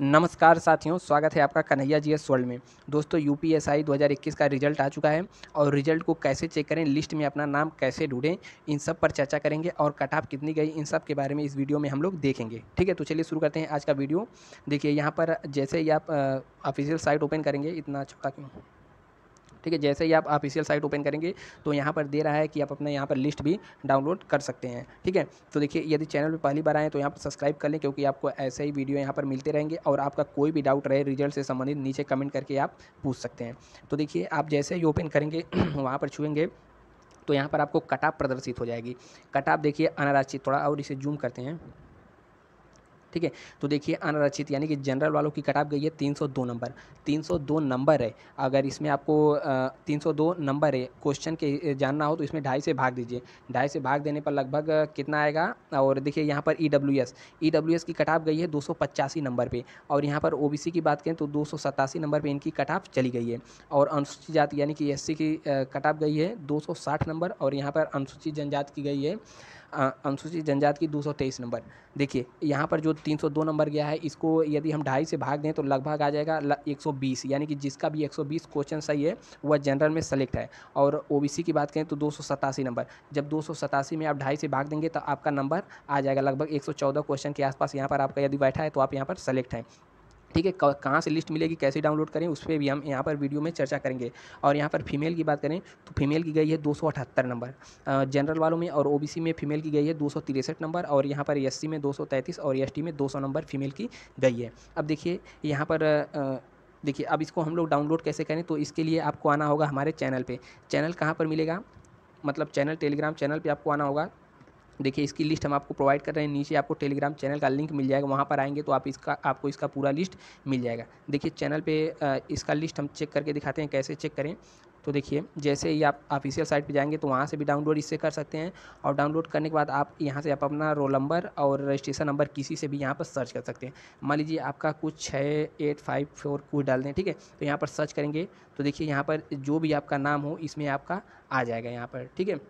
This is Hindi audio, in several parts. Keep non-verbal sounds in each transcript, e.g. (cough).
नमस्कार साथियों स्वागत है आपका कन्हैया जी एस वर्ल्ड में दोस्तों यू पी एस आई दो हज़ार इक्कीस का रिजल्ट आ चुका है और रिजल्ट को कैसे चेक करें लिस्ट में अपना नाम कैसे ढूंढें इन सब पर चर्चा करेंगे और कट ऑफ कितनी गई इन सब के बारे में इस वीडियो में हम लोग देखेंगे ठीक है तो चलिए शुरू करते हैं आज का वीडियो देखिए यहाँ पर जैसे ही आप ऑफिशियल साइट ओपन करेंगे इतना अच्छा क्यों ठीक है जैसे ही आप ऑफिशियल साइट ओपन करेंगे तो यहाँ पर दे रहा है कि आप अपने यहाँ पर लिस्ट भी डाउनलोड कर सकते हैं ठीक है तो देखिए यदि चैनल पर पहली बार आएँ तो यहाँ पर सब्सक्राइब कर लें क्योंकि आपको ऐसे ही वीडियो यहाँ पर मिलते रहेंगे और आपका कोई भी डाउट रहे रिजल्ट से संबंधित नीचे कमेंट करके आप पूछ सकते हैं तो देखिए आप जैसे ही ओपन करेंगे (clears throat) वहाँ पर छुएंगे तो यहाँ पर आपको कटाप प्रदर्शित हो जाएगी कटाप देखिए अनाराची थोड़ा और इसे जूम करते हैं ठीक है तो देखिए अनारक्षित यानी कि जनरल वालों की कटाप गई है 302 नंबर 302 नंबर है अगर इसमें आपको आ, 302 नंबर है क्वेश्चन के जानना हो तो इसमें ढाई से भाग दीजिए ढाई से भाग देने पर लगभग कितना आएगा और देखिए यहाँ पर E W S E W S की कटाप गई है दो नंबर पर और यहाँ पर ओ बी सी की बात करें तो दो नंबर पर इनकी कटाप चली गई है और अनुसूचित जाति यानी कि एस सी की कटाप गई है दो नंबर और यहाँ पर अनुसूचित जनजाति की गई है अनुसूचित जनजाति की दो नंबर देखिए यहाँ पर जो 302 नंबर गया है इसको यदि हम ढाई से भाग दें तो लगभग आ जाएगा 120 यानी कि जिसका भी 120 क्वेश्चन सही है वह जनरल में सेलेक्ट है और ओबीसी की बात करें तो दो नंबर जब दो में आप ढाई से भाग देंगे तो आपका नंबर आ जाएगा लगभग एक क्वेश्चन के आसपास यहाँ पर आपका यदि बैठा है तो आप यहाँ पर सेलेक्ट हैं ठीक है कहाँ से लिस्ट मिलेगी कैसे डाउनलोड करें उस पर भी हम यहाँ पर वीडियो में चर्चा करेंगे और यहाँ पर फीमेल की बात करें तो फीमेल की गई है दो नंबर जनरल वालों में और ओ में फीमेल की गई है दो नंबर और यहाँ पर एस में दो और एस में दो नंबर फीमेल की गई है अब देखिए यहाँ पर देखिए अब इसको हम लोग डाउनलोड कैसे करें तो इसके लिए आपको आना होगा हमारे चैनल पे चैनल कहाँ पर मिलेगा मतलब चैनल टेलीग्राम चैनल पे आपको आना होगा देखिए इसकी लिस्ट हम आपको प्रोवाइड कर रहे हैं नीचे आपको टेलीग्राम चैनल का लिंक मिल जाएगा वहाँ पर आएंगे तो आप इसका आपको इसका पूरा लिस्ट मिल जाएगा देखिए चैनल पे इसका लिस्ट हम चेक करके दिखाते हैं कैसे चेक करें तो देखिए जैसे ही आप ऑफिशियल साइट पे जाएंगे तो वहाँ से भी डाउनलोड इससे कर सकते हैं और डाउनलोड करने के बाद आप यहाँ से आप अपना रोल नंबर और रजिस्ट्रेशन नंबर किसी से भी यहाँ पर सर्च कर सकते हैं मान लीजिए आपका कुछ छः एट फाइव फोर कुछ डाल दें ठीक है तो यहाँ पर सर्च करेंगे तो देखिए यहाँ पर जो भी आपका नाम हो इसमें आपका आ जाएगा यहाँ पर ठीक है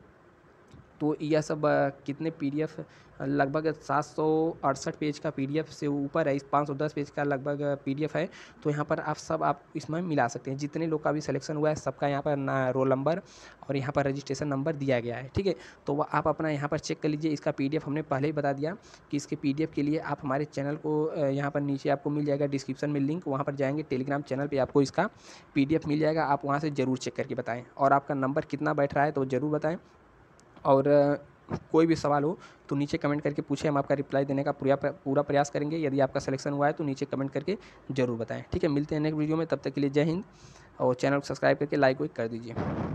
तो यह सब कितने पीडीएफ लगभग सात सौ अड़सठ पेज का पीडीएफ से ऊपर है इस पाँच सौ दस पेज का लगभग पीडीएफ है तो यहाँ पर आप सब आप इसमें मिला सकते हैं जितने लोग का भी सिलेक्शन हुआ है सबका यहाँ पर रोल नंबर और यहाँ पर रजिस्ट्रेशन नंबर दिया गया है ठीक है तो वह आप अपना यहाँ पर चेक कर लीजिए इसका पी हमने पहले ही बता दिया कि इसके पी के लिए आप हमारे चैनल को यहाँ पर नीचे आपको मिल जाएगा डिस्क्रिप्शन में लिंक वहाँ पर जाएंगे टेलीग्राम चैनल पर आपको इसका पी मिल जाएगा आप वहाँ से ज़रूर चेक करके बताएँ और आपका नंबर कितना बैठ रहा है तो ज़रूर बताएँ और कोई भी सवाल हो तो नीचे कमेंट करके पूछें हम आपका रिप्लाई देने का पूरा पूरा प्रयास करेंगे यदि आपका सिलेक्शन हुआ है तो नीचे कमेंट करके ज़रूर बताएं ठीक है मिलते हैं नेक्स्ट वीडियो में तब तक के लिए जय हिंद और चैनल को सब्सक्राइब करके लाइक वाइक कर दीजिए